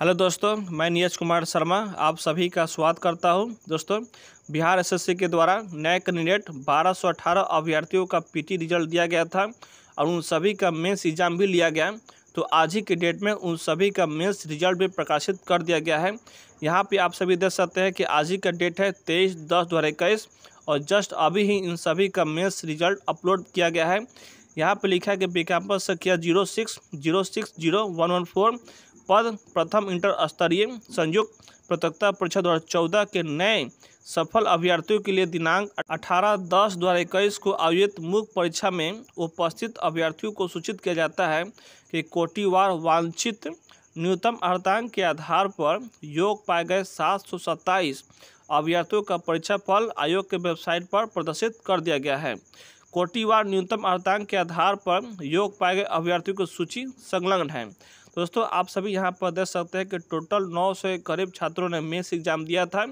hello दोस्तों मैं नीरज कुमार शर्मा आप सभी का स्वागत करता हूं दोस्तों बिहार एसएससी के द्वारा नए कैंडिडेट 1218 अभ्यर्थियों का पीटी रिजल्ट दिया गया था और उन सभी का मेंस एग्जाम भी लिया गया तो आज ही के डेट में उन सभी का मेंस रिजल्ट भी प्रकाशित कर दिया गया है यहाँ पे आप सभी देख सकते हैं कि आज ही का डेट है तेईस दस दो और जस्ट अभी ही इन सभी का मेंस रिजल्ट अपलोड किया गया है यहाँ पर लिखा है कि विज्ञापन संख्या zero six zero six zero one one four पद प्रथम इंटर स्तरीय संयुक्त प्रतियोगिता परीक्षा दो चौदह के नए सफल अभ्यर्थियों के लिए दिनांक अठारह दस दो हज़ार इक्कीस को आयोजित मुख्य परीक्षा में उपस्थित अभ्यर्थियों को सूचित किया जाता है कि कोटिवार वांछित न्यूनतम अर्थांक के आधार पर योग पाए गए सात सौ सत्ताईस अभ्यर्थियों का परीक्षाफल आयोग के वेबसाइट पर प्रदर्शित कर दिया गया है कोटिवार न्यूनतम अर्थांक के आधार पर योग पाए गए अभ्यर्थियों की सूची संलग्न है तो दोस्तों आप सभी यहाँ पर देख सकते हैं कि टोटल 900 से करीब छात्रों ने मेन्स एग्जाम दिया था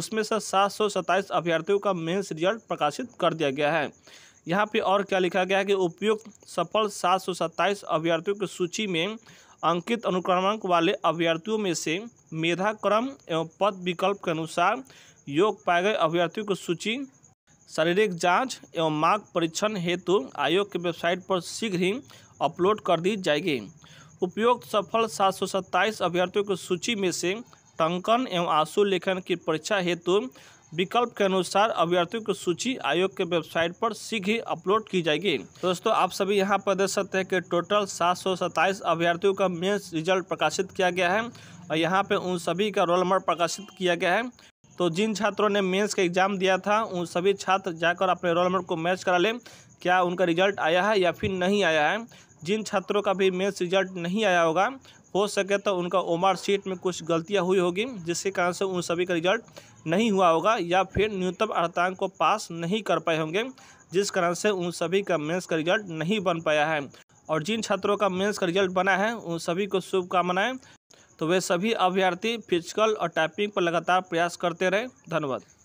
उसमें से सात अभ्यर्थियों का मेन्स रिजल्ट प्रकाशित कर दिया गया है यहाँ पे और क्या लिखा गया है कि उपयुक्त सफल सात अभ्यर्थियों की सूची में अंकित अनुक्रमांक वाले अभ्यर्थियों में से मेधा क्रम एवं पद विकल्प के अनुसार योग पाए गए अभ्यर्थियों की सूची शारीरिक जांच एवं मार्ग परीक्षण हेतु आयोग की वेबसाइट पर शीघ्र ही अपलोड कर दी जाएगी उपयुक्त सफल सात सौ सत्ताईस अभ्यर्थियों की सूची में से टंकन एवं आंसू लेखन की परीक्षा हेतु विकल्प के अनुसार अभ्यर्थियों की सूची आयोग के वेबसाइट पर शीघ्र ही अपलोड की जाएगी दोस्तों आप सभी यहां पर देख सकते हैं कि टोटल सात सौ सत्ताईस अभ्यर्थियों का मेन्स रिजल्ट प्रकाशित किया गया है और यहां पे उन सभी का रोल नंबर प्रकाशित किया गया है तो जिन छात्रों ने मेंस का एग्ज़ाम दिया था उन सभी छात्र जाकर अपने रोलमेंट को मैच करा लें क्या उनका रिजल्ट आया है या फिर नहीं आया है जिन छात्रों का भी मेंस रिजल्ट नहीं आया होगा हो सके तो उनका ओमार सीट में कुछ गलतियां हुई होगी जिसके कारण से उन सभी का रिजल्ट नहीं हुआ होगा या फिर न्यूनतम अर्थांक को पास नहीं कर पाए होंगे जिस कारण से उन सभी का मेन्स का रिजल्ट नहीं बन पाया है और जिन छात्रों का मेन्स का रिजल्ट बना है उन सभी को शुभकामनाएँ तो वे सभी अभ्यर्थी फिजिकल और टाइपिंग पर लगातार प्रयास करते रहे धन्यवाद